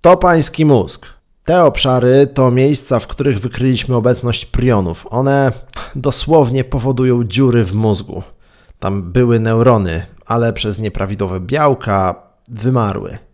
To pański mózg. Te obszary to miejsca, w których wykryliśmy obecność prionów. One dosłownie powodują dziury w mózgu. Tam były neurony, ale przez nieprawidłowe białka wymarły.